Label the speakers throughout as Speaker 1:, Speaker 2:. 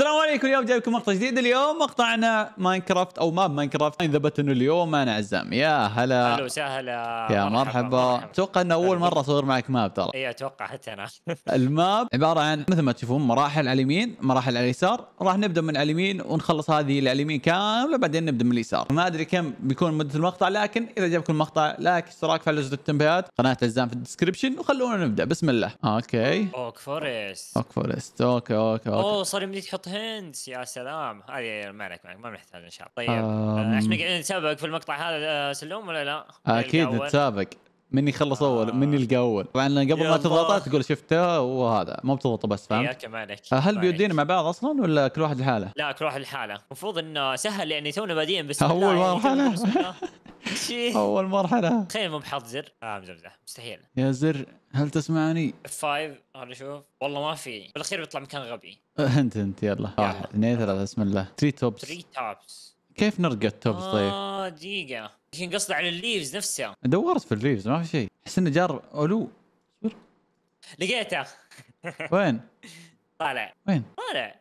Speaker 1: السلام عليكم اليوم جاي لكم مقطع جديد اليوم مقطعنا ماينكرافت او ماب ماينكرافت انذبت انه اليوم انا عزام يا هلا اهلا
Speaker 2: وسهلا يا
Speaker 1: مرحبا اتوقع انه اول مره اصور معك ماب ترى
Speaker 2: اي اتوقع حتى انا
Speaker 1: الماب عباره عن مثل ما تشوفون مراحل على اليمين مراحل على اليسار راح نبدا من على اليمين ونخلص هذه على اليمين كامله بعدين نبدا من اليسار ما ادري كم بيكون مده المقطع لكن اذا جابكم المقطع لايك اشتراك فعل زر التنبيهات قناه عزام في الديسكربشن وخلونا نبدا بسم الله اوكي
Speaker 2: اوك فورست
Speaker 1: اوك فورست اوكي اوكي اوكي
Speaker 2: اوه صار يمديك تحط هندس يا سلام هذه ما عليك ما محتاج ان شاء الله طيب احنا قاعدين نتسابق في المقطع هذا آه، سلوم ولا لا؟ اكيد نتسابق
Speaker 1: من يخلص آه. اول من يلقى اول طبعا قبل ما تضغطها تقول شفته وهذا مو بتضغط بس فهمت ياك
Speaker 2: مالك هل
Speaker 1: بيودينا مع بعض اصلا ولا كل واحد لحاله
Speaker 2: لا كل واحد لحاله المفروض انه سهل يعني تونا بادين بس اول يعني مرحله اول مرحله تخيل مو بحط زر اه مزمزح مستحيل
Speaker 1: يا زر هل تسمعني؟
Speaker 2: اف 5 خليني اشوف والله ما في بالاخير بيطلع مكان غبي
Speaker 1: انت انت يلا واحد اثنين ثلاثة بسم الله تري توبس تري توبس كيف نرقى التوب آه، طيب؟
Speaker 2: اه دقيقة يمكن قصده على الليفز نفسها
Speaker 1: دورت في الليفز ما في شيء احس انه جار الو
Speaker 2: لقيته وين؟ طالع وين؟ طالع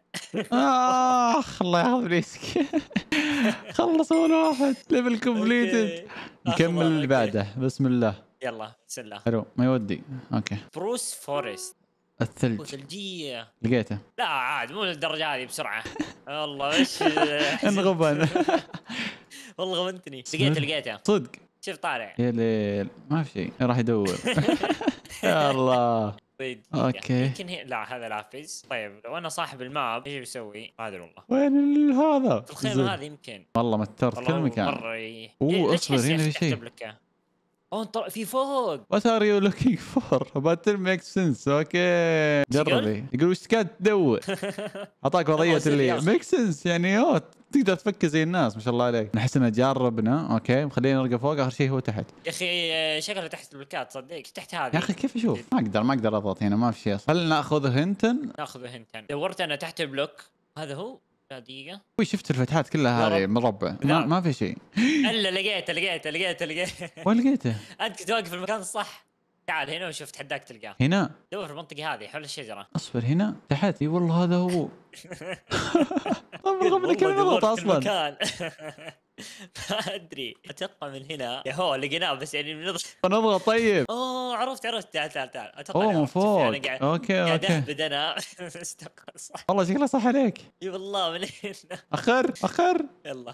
Speaker 1: اخ الله ياخذ ريسك خلص اول واحد ليفل
Speaker 2: كومبليتد
Speaker 1: نكمل اللي بعده بسم الله
Speaker 2: يلا بسم الله
Speaker 1: حلو ما يودي اوكي
Speaker 2: بروس فورست الثلج ثلجيه لقيته لا عاد مو للدرجه هذه بسرعه والله ايش انغب انا والله غبنتني لقيته لقيته صدق شوف طالع
Speaker 1: يا ليل ما في شيء راح يدور يا الله
Speaker 2: طيب. اوكي يمكن هي... لا هذا لافز طيب لو انا صاحب الماب ايش بسوي؟ ما ادري والله
Speaker 1: وين هذا؟ في الخيمه هذه يمكن والله مترت كل مكان مره اصبر هنا في شيء
Speaker 2: اون طلع في فوق
Speaker 1: وات ار يو لوكينج فور باتل ميك سنس اوكي جربي يقول وش قاعد تدور اعطاك وضعيه اللي ميك سنس يعني اوه تقدر تفكر زي الناس ما شاء الله عليك نحس ان جربنا اوكي مخلينا نرقى فوق اخر شيء هو تحت
Speaker 2: يا اخي شغله تحت البلوكات صدق تحت هذه يا اخي
Speaker 1: كيف اشوف ما اقدر ما اقدر اضغط هنا ما في شيء اصلا هل ناخذ هنتن
Speaker 2: ناخذ هنتن دورت انا تحت البلوك هذا هو دقيقة
Speaker 1: وي شفت الفتحات كلها هذه مربع ما, نعم. ما في شيء
Speaker 2: الا لقيته لقيته لقيته لقيته وين لقيته؟ انت كنت واقف في المكان الصح تعال هنا وشوف حداك تلقاه هنا دور في المنطقة هذه حول الشجرة
Speaker 1: اصبر هنا تحت اي والله هذا هو
Speaker 2: رغم انك غلط اصلا ما ادري اتوقع من هنا يا هو لقيناه بس يعني بنضغط نضغط طيب اوه عرفت عرفت تعال تعال تعال اتوقع اوه من يعني فوق اوكي اوكي قاعد انا
Speaker 1: صح والله شكله صح عليك
Speaker 2: اي والله من هنا
Speaker 1: اخر اخر
Speaker 2: يلا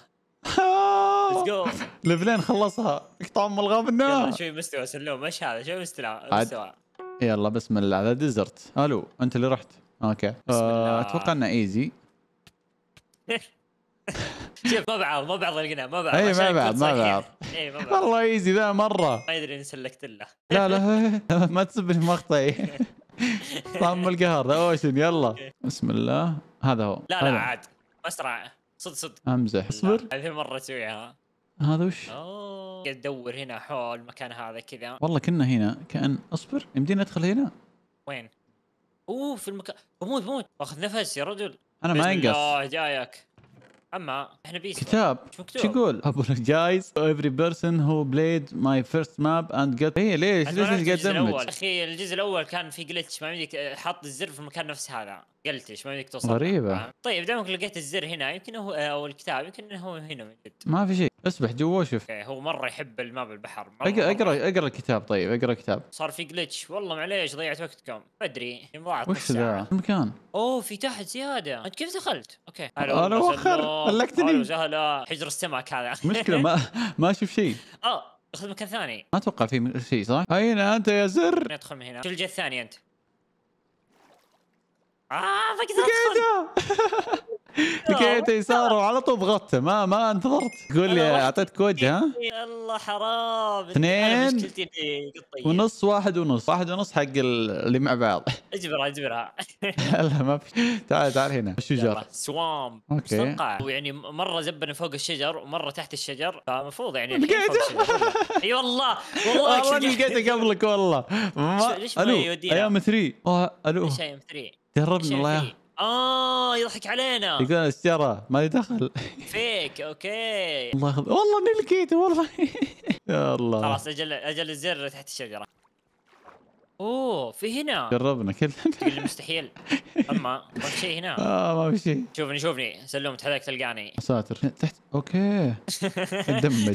Speaker 2: آه.
Speaker 1: ليفلين خلصها اقطع ام الغاب يلا
Speaker 2: شوي مستوى سلوم ايش هذا شوي مستوى مستوى
Speaker 1: يلا بسم الله هذا ديزرت الو انت اللي رحت اوكي آه، اتوقع انه ايزي
Speaker 2: شوف ما بعض ما بعض لقيناه ما بعض اي ما بعض ما بعض إيه، والله ايزي ذا مره ما يدري اني سلكت له
Speaker 1: لا لا ما تسب مقطعي طم القهر اوشن يلا بسم الله هذا هو لا لا عاد
Speaker 2: اسرع صدق صدق امزح اصبر هذه مره تسويها هذا وش؟ اوه قاعد تدور هنا حول المكان هذا كذا والله
Speaker 1: كنا هنا كان اصبر يمديني ادخل هنا
Speaker 2: وين؟ اوه في المكان بموت بموت واخذ نفس يا رجل انا ما انقص الله جايك اما احنا بيس كتاب شو يقول؟
Speaker 1: ابولوجايز افري بيرسون هو بلايد ماي فيرست ماب اند جت هي ليش ليش قدمت؟
Speaker 2: اخي الجزء الاول كان في جلتش ما يمديك حط الزر في المكان نفس هذا قلتش ما يمديك توصل غريبة طيب دامك لقيت الزر هنا يمكن هو او الكتاب يمكن هو هنا من جد
Speaker 1: ما في شيء اسبح جوا شوف
Speaker 2: هو مرة يحب الماب البحر مرة اقرا
Speaker 1: اقرا اقرا الكتاب طيب اقرا الكتاب
Speaker 2: صار في جلتش والله معليش ضيعت وقتكم ما ادري وش ذا؟ المكان اوه في تحت زيادة انت كيف دخلت؟ اوكي انا وخر خلقتني هلا حجر السمك هذا مشكلة
Speaker 1: ما ما اشوف شيء
Speaker 2: اه خذ مكان ثاني
Speaker 1: ما اتوقع في شيء صح؟ اين انت يا زر؟
Speaker 2: ندخل من هنا شو الجهه الثانيه انت؟ اه لقيته
Speaker 1: لقيته يسار وعلى طول ضغطته ما ما انتظرت تقول لي اعطيتك وجه ها؟
Speaker 2: يلا حرام اثنين
Speaker 1: ونص واحد ونص واحد ونص حق اللي مع بعض
Speaker 2: اجبرها اجبرها
Speaker 1: لا ما في تعال تعال هنا الشجر
Speaker 2: سوام اوكي يعني مره زبنا فوق الشجر ومره تحت الشجر فالمفروض يعني لقيته اي والله والله لقيته
Speaker 1: آه، قبلك والله ما الو ايام 3 الو ايش ايام 3 تهرب الله الله
Speaker 2: اه يضحك علينا يقول
Speaker 1: السيارة ما يدخل دخل
Speaker 2: فيك اوكي الله والله اني لقيته والله
Speaker 1: يا الله خلاص
Speaker 2: اجل اجل الزر تحت الشجرة اوه في هنا
Speaker 1: جربنا كلنا
Speaker 2: مستحيل اما ما في شيء هنا اه ما في شيء شوفني شوفني سلمت تحداك تلقاني
Speaker 1: ساتر تحت اوكي
Speaker 2: دمج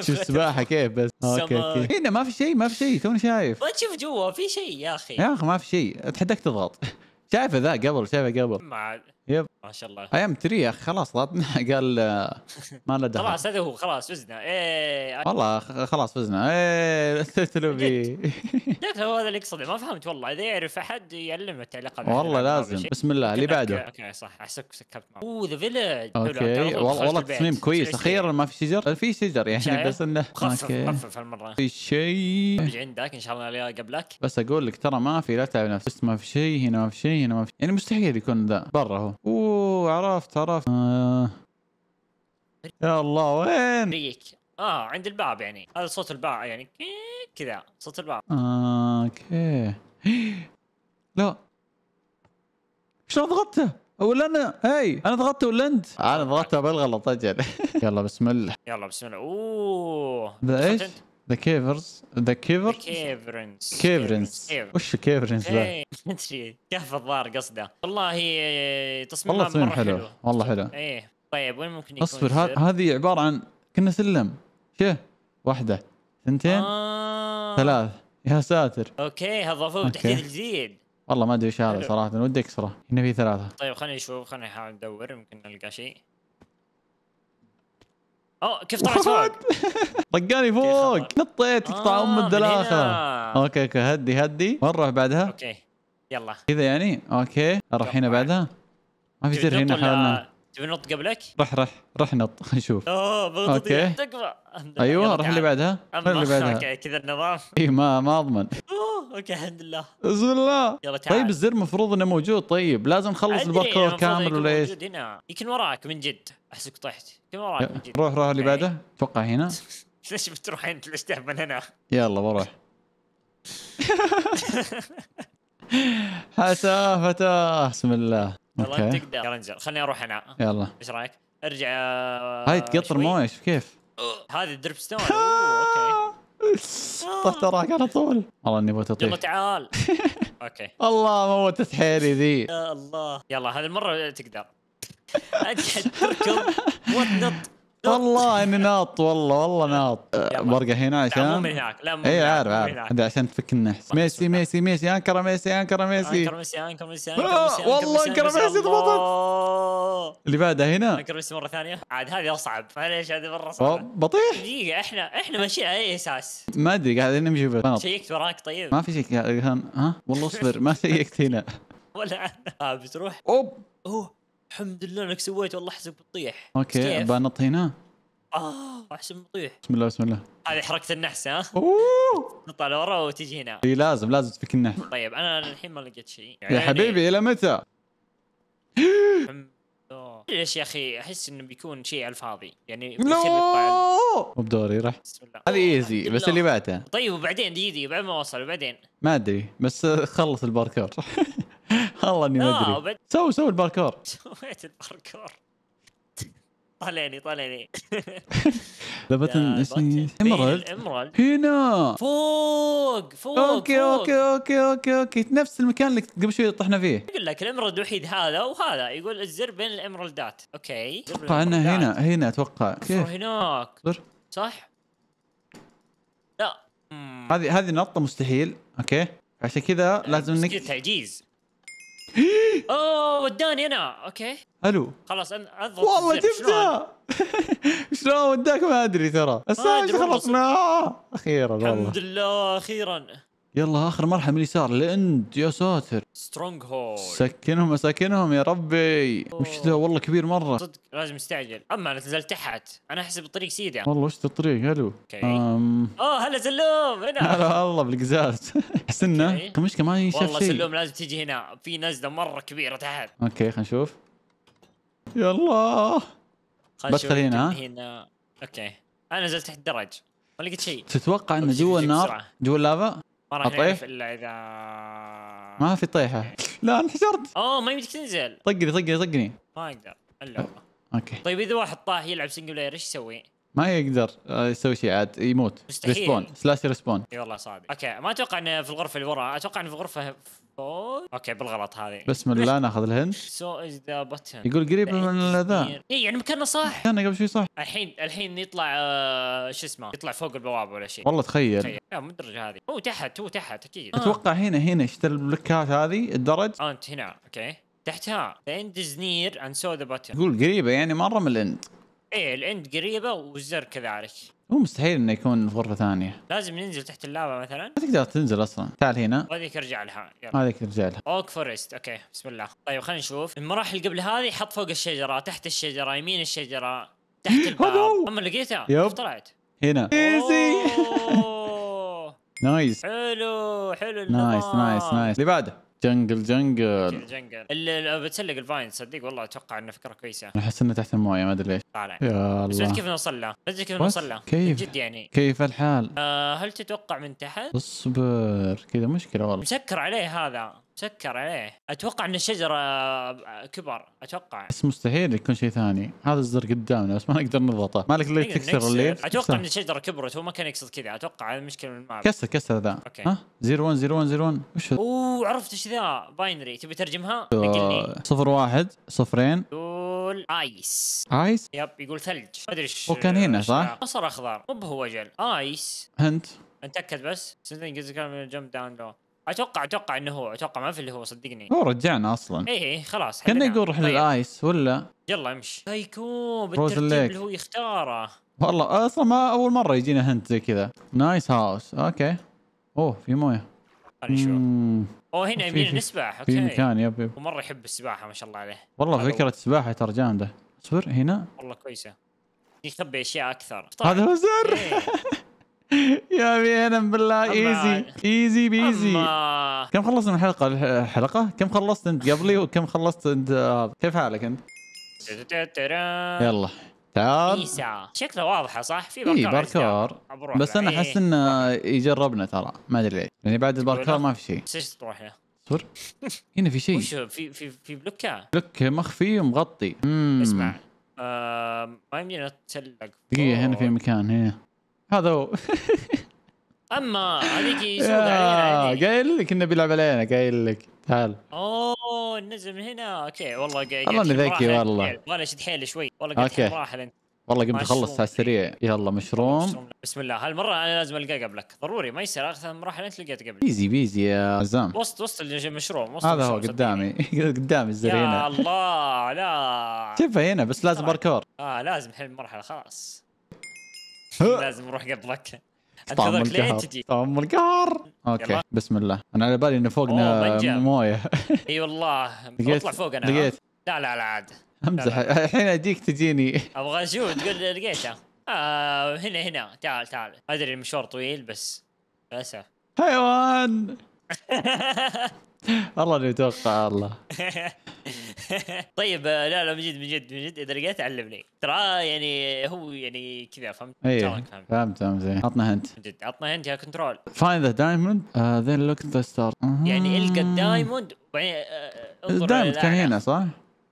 Speaker 2: شوف السباحه
Speaker 1: كيف بس اوكي اوكي هنا ما في شيء ما في شيء توني شايف
Speaker 2: ما تشوف جوا في شيء يا اخي يا اخي
Speaker 1: ما في شيء اتحداك تضغط شايفه ذا قبل شايفه قبل ما يب ما شاء الله ايام تري يا اخي خلاص ضغطنا قال ما له دخل خلاص هذا هو
Speaker 2: خلاص فزنا ايه والله
Speaker 1: خلاص فزنا ايه تلوبي
Speaker 2: جد هو هذا اللي يقصده ما فهمت والله اذا يعرف احد يعلم التعليقات والله لازم بسم الله اللي بعده اوكي صح احسك سكبت اوه ذا فيلج اوكي والله تصميم كويس اخيرا
Speaker 1: ما في شجر في شجر يعني بس انه خفف خفف هالمره في شيء
Speaker 2: عندك ان شاء الله قبلك
Speaker 1: بس اقول لك ترى ما في لا تعب نفسك ما في شيء هنا ما في شيء هنا ما في يعني مستحيل يكون ذا برا هو اوه عرفت عرفت آه. يا الله وين؟
Speaker 2: ريك اه عند الباب يعني هذا صوت الباب يعني كذا صوت الباب
Speaker 1: آه اوكي لا شلون ضغطته؟ ولا انا هاي انا ضغطته ولا انت؟ انا ضغطته بالغلط اجل يلا بسم الله
Speaker 2: يلا بسم الله اوه ذا ايش؟
Speaker 1: ذا كيفرز ذا كيفر كيفرنس كيفرنس وش كيفرنس ذا؟
Speaker 2: مدري كهف الظاهر قصده والله إيه، تصميم والله تصميم حلو. حلو والله حلو ايه طيب وين ممكن يكون اصبر هذه
Speaker 1: عباره عن كنا سلم شيه واحده اثنتين آه. ثلاث يا ساتر
Speaker 2: اوكي هضافوه تحديد جديد
Speaker 1: والله ما ادري ايش هذا صراحه ودي اكسره هنا في ثلاثه
Speaker 2: طيب خليني اشوف خليني احاول ادور يمكن نلقى شيء اوه كيف طلعت فوق؟
Speaker 1: طقاني فوق نطيت تقطع آه، ام الدلاخه اوكي اوكي هدي هدي وين نروح بعدها؟ اوكي يلا كذا يعني اوكي اروح هنا بعدها
Speaker 2: ما في زر هنا حالنا تبي نط قبلك؟
Speaker 1: رح رح رح نط خلينا نشوف اوه بغضتي تقرا ايوه روح اللي بعدها رح اللي بعدها كذا النظام اي ما ما اضمن
Speaker 2: اوه اوكي الحمد لله بسم الله يلا تعال طيب الزر
Speaker 1: المفروض انه موجود طيب لازم نخلص الباركور كامل ولا ايش؟ موجود
Speaker 2: هنا يمكن وراك من جد احسك طحت يمكن وراك من جد روح روح
Speaker 1: اللي بعده اتوقع هنا
Speaker 2: ليش بتروح انت ليش تهبل هنا؟
Speaker 1: يلا بروح حسافته بسم الله والله
Speaker 2: تقدر انزل خليني اروح انا يلا ايش رايك؟ ارجع آه، هاي تقطر
Speaker 1: مويه كيف؟
Speaker 2: هذه الدرب ستون اوه
Speaker 1: اوكي طحت وراك على طول والله اني بغيت اطيح يلا
Speaker 2: تعال اوكي
Speaker 1: الله موتت حيلي ذي يا
Speaker 2: الله يلا هذه المره تقدر تركض
Speaker 1: وتنط والله اني ناط والله والله ناط برقة هنا عشان مو من هناك لا مو اي عارف عارف عشان تفك النحس ميسي ميسي ميسي انكر ميسي انكر ميسي انكر
Speaker 2: ميسي انكر ميسي والله انكر ميسي ضبطت اللي بعدها هنا انكر ميسي مره ثانيه عاد هذه اصعب معليش هذه مره صعبه بطيح دقيقه احنا احنا ماشيين على اي اساس
Speaker 1: ما ادري قاعدين نمشي
Speaker 2: شيكت وراك طيب ما
Speaker 1: في شيك ها والله اصبر ما شيكت هنا
Speaker 2: ولا بتروح اوب اوه الحمد لله انك سويت والله احسب بتطيح اوكي
Speaker 1: بنط هنا
Speaker 2: اه احسب بتطيح بسم الله بسم الله هذه حركه النحس ها اوه على ورا وتجي هنا
Speaker 1: اي لازم لازم تفك النحس
Speaker 2: طيب انا الحين ما لقيت شيء يعني يا حبيبي الى متى؟ ليش يا اخي احس انه بيكون شيء على الفاضي يعني مو
Speaker 1: بدوري راح هذه ايزي بس اللي بعده
Speaker 2: طيب وبعدين دي دي بعد ما وصل وبعدين
Speaker 1: ما ادري بس خلص الباركور والله اني ما ادري سوي سوي الباركور
Speaker 2: سويت الباركور طالعني طالعني ذبت الامرالد إيه، هنا فوق فوق اوكي اوكي
Speaker 1: اوكي اوكي اوكي نفس المكان اللي قبل شوي طحنا فيه
Speaker 2: يقول لك الامرالد الوحيد هذا وهذا يقول الزر بين الامرالدات اوكي اتوقع انه
Speaker 1: هنا هنا اتوقع كيف
Speaker 2: هناك صح؟ لا
Speaker 1: هذه هذه نطه مستحيل اوكي عشان كذا يعني لازم انك
Speaker 2: تعجيز اوه وداني انا اوكي الو خلاص اضغط والله جبتها
Speaker 1: شلون وداك ما ادري ترى السالفه
Speaker 2: خلصنا آه،
Speaker 1: اخيرا والله الحمد
Speaker 2: لله اخيرا
Speaker 1: يلا اخر مرحله من اليسار لاند يا ساتر سترونج هول سكنهم سكنهم يا ربي وش ذا والله كبير مره صدق
Speaker 2: لازم استعجل اما انا نزلت تحت انا احسب الطريق سيده والله وش
Speaker 1: الطريق حلو اوكي أم...
Speaker 2: اوه هلا زلوم هنا هلا
Speaker 1: والله بالقزاز حسنا المشكله ما شاف شيء والله زلوم
Speaker 2: لازم تجي هنا في نزله مره كبيره تحت
Speaker 1: اوكي خلينا نشوف يلا
Speaker 2: بدخل هنا هنا اوكي انا نزلت تحت الدرج ما لقيت شيء
Speaker 1: تتوقع انه جوا النار جوا اللافا ما راح نعرف الا اذا ما في طيحه
Speaker 2: لا انحشرت اوه ما يمديك تنزل
Speaker 1: طقني طقني طقني
Speaker 2: ما اقدر الا اوكي طيب اذا واحد طاح يلعب سنجل بلاير ايش يسوي؟
Speaker 1: ما يقدر آه، يسوي شيء عاد يموت مستحيل ريسبون سلاش ريسبون
Speaker 2: اي والله صعب اوكي ما اتوقع انه في الغرفه اللي ورا اتوقع انه في غرفه فوق اوكي بالغلط هذه
Speaker 1: بسم الله ناخذ الهند
Speaker 2: سو از ذا بتن يقول قريب من ذا اي يعني مكاننا صح
Speaker 1: مكانه قبل شوي صح
Speaker 2: الحين الحين يطلع آه شو اسمه يطلع فوق البوابه ولا شيء والله تخيل تخيل لا آه، مدرجه هذه هو تحت هو تحت اكيد اتوقع
Speaker 1: آه. هنا هنا اشتري البلوكات هذه الدرج
Speaker 2: انت هنا اوكي تحتها the end is near and so يقول
Speaker 1: قريبه يعني مره من الاند
Speaker 2: ايه العند قريبه والزر كذلك
Speaker 1: مو مستحيل انه يكون في غرفه ثانيه
Speaker 2: لازم ننزل تحت اللافا مثلا ما
Speaker 1: تقدر تنزل اصلا تعال هنا
Speaker 2: وهذيك ارجع لها هذيك ارجع لها اوك فورست اوكي بسم الله طيب خلينا نشوف المراحل قبل هذه حط فوق الشجره تحت الشجره يمين الشجره تحت الباب اما لقيتها يب طلعت
Speaker 1: هنا ايزي نايس
Speaker 2: حلو حلو نايس نايس
Speaker 1: نايس اللي بعده جنجل جنجل
Speaker 2: جنجل اللي بتسلق الفاين صدق والله اتوقع انه فكره كويسه انا
Speaker 1: احس انه تحت المويه ما ادري ليش طالع يا الله بس كيف نوصل
Speaker 2: له بس كيف نوصل له كيف جد يعني
Speaker 1: كيف الحال
Speaker 2: آه هل تتوقع من تحت
Speaker 1: اصبر كذا مشكله والله
Speaker 2: مسكر عليه هذا سكر عليه اتوقع ان الشجره كبر اتوقع
Speaker 1: بس مستحيل يكون شيء ثاني هذا الزر قدامنا بس ما نقدر نضغطه مالك اللي أيوة، تكسر الليف اتوقع ان
Speaker 2: الشجره كبرت هو ما كان يقصد كذا اتوقع المشكله مشكله من الماب كسر
Speaker 1: كسر ذا اوكي ها 01 01 01 وش
Speaker 2: اوه عرفت ايش ذا باينري تبي ترجمها؟ آه، نقلني
Speaker 1: واحد صفرين
Speaker 2: يقول ايس ايس يب يقول ثلج ما ادري ايش هو كان هنا صح؟ بصر اخضر مو هو اجل ايس هنت نتاكد بس سنتين جزء كان من الجمب داون لو اتوقع اتوقع انه هو اتوقع ما في اللي هو صدقني هو
Speaker 1: رجعنا اصلا اي اي
Speaker 2: خلاص كنا يقول
Speaker 1: روح طيب. للايس ولا
Speaker 2: يلا امشي سايكو بالترتيب اللي هو يختاره
Speaker 1: والله اصلا ما اول مره يجينا هنت زي كذا نايس هاوس اوكي اوه في مويه خلينا
Speaker 2: اوه هنا يبينا نسبح اوكي في مكان يب يب ومره يحب السباحه ما شاء الله عليه والله فكره
Speaker 1: السباحه ترى جامده اصبر هنا
Speaker 2: والله كويسه يخبي اشياء اكثر هذا هو زر إيه.
Speaker 1: اهلا بالله ايزي ايزي بيزي كم خلصنا من الحلقه الحلقه كم خلصت انت قبلي وكم خلصت انت كيف حالك انت يلا تعال
Speaker 2: شكله واضحه صح في باركور, إيه باركور. بس انا إيه. احس
Speaker 1: انه يجربنا ترى ما ادري ليش يعني بعد الباركور ما في شيء
Speaker 2: ايش تروح له؟ هنا في شيء وش في في في بلوكه
Speaker 1: بلوك مخفي ومغطي اسمع
Speaker 2: آه، ما يمدينا نتسلق
Speaker 1: دقيقه هنا في مكان هنا هذا هو
Speaker 2: اما هذيك يسوق علينا
Speaker 1: قايل لك انه بيلعب علينا قايل لك تعال
Speaker 2: اوه نزل من هنا اوكي والله قايل والله اني ذكي والله والله شد حيلي شوي والله قلت اوكي راحل انت والله قمت اخلص على
Speaker 1: السريع يلا مشروم.
Speaker 2: بسم الله هالمره انا لازم القاه قبلك ضروري ما يصير اخر مراحل انت لقيت قبل
Speaker 1: بيزي بيزي يا عزام
Speaker 2: وسط وسط المشروم وسط هذا هو
Speaker 1: قدامي قدامي الزر هنا يا
Speaker 2: الله لا
Speaker 1: شوفها هنا بس لازم باركور
Speaker 2: اه لازم حل المرحله خلاص لازم نروح قبلك طعم القهر طعم
Speaker 1: القهر اوكي بسم الله انا على بالي انه فوقنا مويه
Speaker 2: اي والله اطلع فوق انا لقيت لا لا لا عاد
Speaker 1: امزح الحين اديك تجيني
Speaker 2: ابغى اشوف تقول لقيتها آه، هنا هنا تعال تعال ادري المشوار طويل بس للاسف
Speaker 1: حيوان والله اني اتوقع والله
Speaker 2: طيب آه، لا لا من جد من جد من جد اذا لقيت علمني ترى يعني هو يعني كذا فهمت ايه فهمت
Speaker 1: فهمت زين عطنا هنت من جد
Speaker 2: عطنا هنت يا كنترول
Speaker 1: فاين ذا دايموند ذين لوك ذا ستار يعني آه. القى الدايموند
Speaker 2: وبعدين آه، الدايموند كان هنا
Speaker 1: صح؟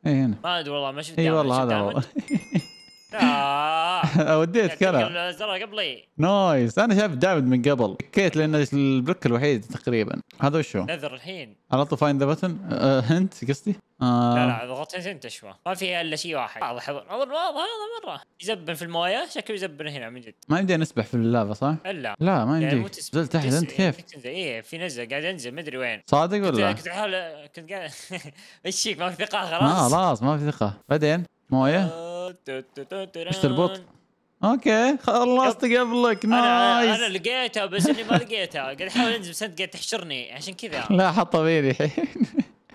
Speaker 1: اي هنا
Speaker 2: ما ادري والله ما شفت اي والله هذا
Speaker 1: هو وديت كلام
Speaker 2: الزرع قبلي
Speaker 1: نايس انا شايف دايمد من قبل كيت لان البلوك الوحيد تقريبا هذا وشو؟ نذر الحين على طول فاين ذا بتن هنت قصدي آه. لا لا
Speaker 2: ضغطت هنت شوي ما في الا شيء واحد واضح اظن واضح هذا مره يزبن في المويه شكله يزبن هنا من جد
Speaker 1: ما يمدينا نسبح في اللافا صح؟ الا لا ما يمدي نزلت تحت انت كيف؟
Speaker 2: اي إيه، في نزل قاعد انزل ما ادري وين صادق ولا؟ كنت قاعد ايش فيك ما في ثقه خلاص؟
Speaker 1: خلاص ما في ثقه بعدين مويه مش تربط اوكي خلصت قبلك نايس انا, أنا
Speaker 2: لقيتها بس اني ما لقيتها قاعد احاول انزل بس انت قاعد تحشرني عشان كذا
Speaker 1: لا حطها بيدي الحين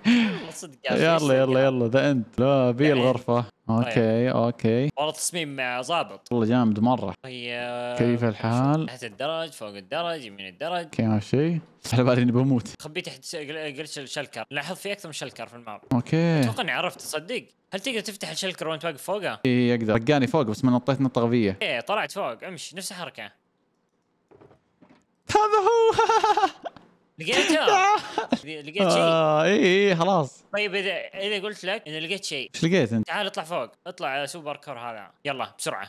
Speaker 2: يلا
Speaker 1: يلا يلا ذا انت لا بي إيه. الغرفه طيب. اوكي اوكي
Speaker 2: والله تصميم ظابط
Speaker 1: والله جامد مره هي طيب، كيف آه، الحال؟ تحت
Speaker 2: الدرج فوق الدرج يمين الدرج اوكي
Speaker 1: ماشي بس على بالي اني بموت
Speaker 2: خبي تحت قلت الشلكر لاحظ في اكثر من شلكر في الماب اوكي اتوقع اني عرفت تصدق هل تقدر تفتح الشلكر وانت واقف فوقه؟
Speaker 1: اي اقدر رقاني فوق بس ما نطيت نطه غبيه
Speaker 2: ايه طلعت فوق امشي نفس الحركه هذا هو لقيته لقيت شيء اه اي اي خلاص طيب اذا اذا قلت لك اذا لقيت شيء ايش لقيت انت؟ تعال اطلع فوق اطلع سوبر كور هذا يلا بسرعه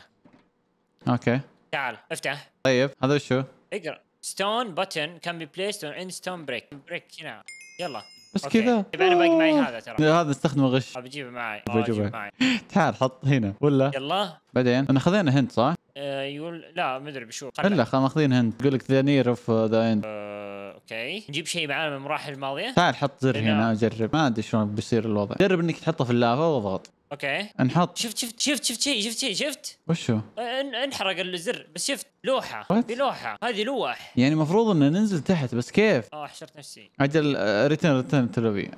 Speaker 2: اوكي تعال افتح
Speaker 1: طيب هذا وشو؟
Speaker 2: اقرا ستون بتن كان بي بليست اون ان ستون بريك بريك هنا يلا بس كذا طيب انا باقي معي هذا ترى هذا استخدمه غش بجيبه طيب، معي بجيبه آه، معي
Speaker 1: تعال حط هنا ولا يلا بعدين انا خذينا هنت صح؟
Speaker 2: آه، يقول لا ما ادري بشوف لا
Speaker 1: ماخذين هنت يقول لك ذا نير اوف ذا اند
Speaker 2: اوكي نجيب شيء معانا من المراحل الماضيه تعال حط زر هنا
Speaker 1: اجرب ما ادري شلون بيصير الوضع جرب انك تحطه في اللافا واضغط
Speaker 2: اوكي نحط شفت شفت شفت شفت شيء شفت شيء شفت وشو؟ انحرق الزر بس شفت لوحه في لوحه هذه لوح
Speaker 1: يعني المفروض ان ننزل تحت بس كيف؟
Speaker 2: اه حشرت نفسي
Speaker 1: اجل ريتن ريتن تلوبي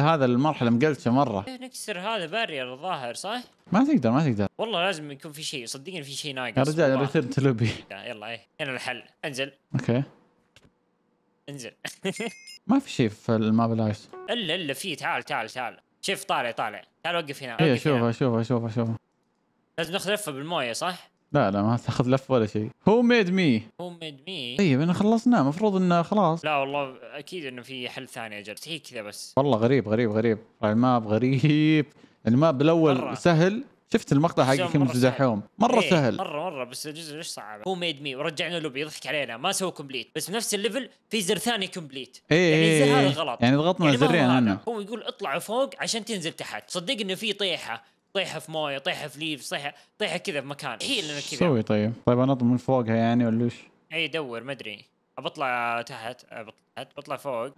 Speaker 1: هذا المرحله مقلشه مره كيف
Speaker 2: إيه، نكسر هذا بارير الظاهر صح؟
Speaker 1: ما تقدر ما تقدر
Speaker 2: والله لازم يكون في شيء صدقني في شيء ناقص يا رجال ريتن تلوبي يلا ايه هنا الحل انزل اوكي انزل
Speaker 1: ما في شيء في الماب لايف
Speaker 2: الا الا في تعال تعال تعال شوف طالع طالع تعال وقف هنا اي
Speaker 1: شوف شوف شوف شوف
Speaker 2: لازم ناخذ لفه بالمويه صح؟
Speaker 1: لا لا ما تاخذ لفه ولا شيء هو ميد مي هو
Speaker 2: ميد مي طيب انا
Speaker 1: خلصناه المفروض انه خلاص لا والله
Speaker 2: اكيد انه في حل ثاني اجل هي كذا بس
Speaker 1: والله غريب غريب غريب الماب غريب الماب الاول سهل شفت المقطع حق كم تزحوم مره إيه سهل
Speaker 2: مره مره بس الجزء ليش صعب هو ميد مي ورجعنا لوبي يضحك علينا ما سوى كومبليت بس بنفس الليفل في زر ثاني كومبليت
Speaker 1: إيه يعني إيه، زر إيه، هذا إيه. غلط يعني ضغطنا يعني زرين انا
Speaker 2: هو يقول اطلعوا فوق عشان تنزل تحت صدق انه في طيحه طيحه في مويه طيحه في ليف طيحه طيحه كذا في مكان هي لنا كذا سوي
Speaker 1: طيب طيب انط من فوقها يعني ولا ايش؟
Speaker 2: اي دور ما ادري بطلع تحت ابى هات بطلع فوق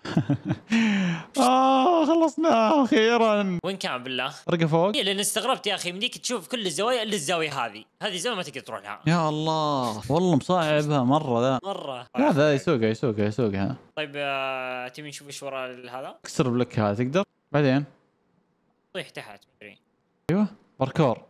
Speaker 1: اه خلصنا
Speaker 2: اخيرا وين كان بالله؟ رقة فوق؟ اي لان استغربت يا اخي منيك تشوف كل الزوايا الا الزاويه هذه، هذه الزاويه ما تقدر تروح لها
Speaker 1: يا الله والله مصعبها مره ذا مره لا ذا يسوقها يسوقها يسوقها
Speaker 2: طيب آه، تبي نشوف ايش ورا هذا؟
Speaker 1: اكسر بلوك هذا تقدر؟ بعدين طيح تحت ايوه باركور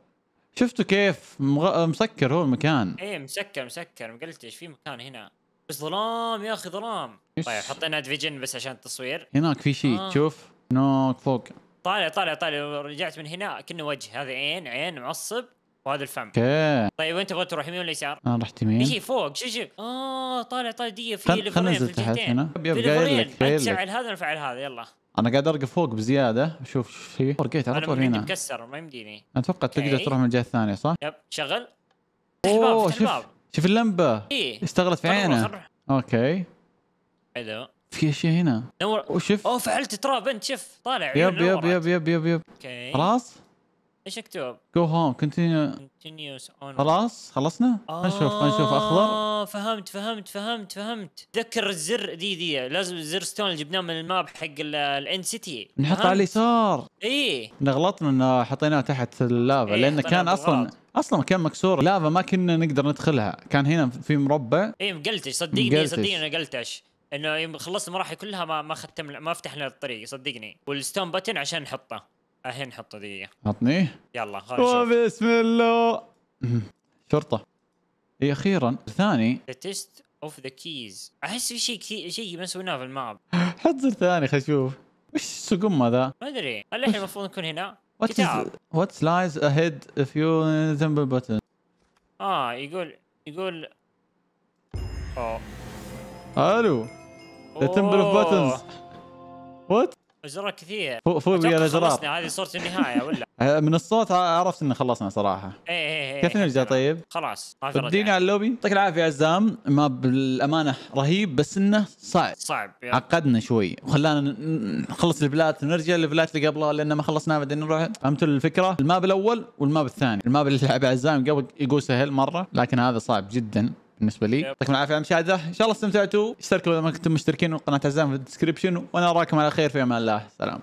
Speaker 1: شفتوا كيف مغ... مسكر هو المكان
Speaker 2: ايه مسكر مسكر قلت ايش في مكان هنا بس ظلام يا اخي ظلام طيب حطينا فيجن بس عشان التصوير هناك في شيء آه. شوف
Speaker 1: هناك فوق
Speaker 2: طالع طالع طالع رجعت من هنا كنا وجه هذا عين عين معصب وهذا الفم اوكي طيب وين تبغى تروح يمين ولا يسار؟ انا
Speaker 1: رحت يمين في
Speaker 2: فوق شو شو اه طالع طالع دقيقه في خل... خلنا ننزل تحت هنا انت فعل هذا ولا فعل هذا يلا
Speaker 1: انا قاعد ارقى فوق بزياده شوف شو في رقيت على طول هنا
Speaker 2: مكسر ما يمديني اتوقع تقدر تروح من
Speaker 1: الجهه الثانيه صح؟
Speaker 2: يب شغل
Speaker 1: اوه شوف شوف اللمبه ايه اشتغلت في عينه اوكي حلو في اشياء هنا نور وشوف اوه فعلت
Speaker 2: تراب انت شوف طالع يب يب يب يب يب يب خلاص ايش اكتب؟
Speaker 1: جو هوم كونتينيو خلاص خلصنا؟ آه نشوف نشوف اخضر اه
Speaker 2: فهمت فهمت فهمت فهمت تذكر الزر دي دي لازم الزر ستون اللي جبناه من الماب حق الان سيتي نحطه على
Speaker 1: اليسار اي غلطنا ان آه، حطيناه تحت اللافا إيه لانه كان اصلا اصلا كان مكسور لافا ما كنا نقدر ندخلها كان هنا في مربع اي مقلتش
Speaker 2: صدقني صدقني مقلتش انه يوم خلصت المراحل كلها ما ما ختم ما فتحنا الطريق صدقني والستون بتن عشان نحطه الحين حط ذي عطني يلا خلص
Speaker 1: بسم الله شرطه اي اخيرا ثاني
Speaker 2: ذا تيست اوف ذا كيز احس في شيء كثير شيء ما سويناه في الماب
Speaker 1: حط زر ثاني خلينا نشوف وش سقمه ذا؟
Speaker 2: ما ادري هل احنا المفروض نكون هنا؟
Speaker 1: كتاب وات لايز اهيد اف يو زمبل بوتن
Speaker 2: اه يقول يقول اوه
Speaker 1: الو ذا تمبل اوف باتنز وات
Speaker 2: ازرار كثير فوق فوق يا ازرار هذه صوره النهايه ولا آه،
Speaker 1: من الصوت عرفت ان خلصنا صراحه ايه ايه إيه, إيه، كيف إيه، نرجع طيب؟ خلاص ما في على اللوبي يعطيك العافيه عزام ما بالامانه رهيب بس انه صعب صعب يعني. عقدنا شوي وخلانا نخلص البلات ونرجع للبلاد اللي قبلها لان ما خلصناها بعدين نروح فهمت الفكره؟ الماب الاول والماب الثاني، الماب اللي لعب عزام قبل يقول سهل مره لكن هذا صعب جدا بالنسبه لي يعطيكم العافيه على المشاهده ان شاء الله استمتعتوا اشتركوا اذا ما كنتم مشتركين وقناه عزام في الديسكربشن وانا اراكم على خير في امان الله سلام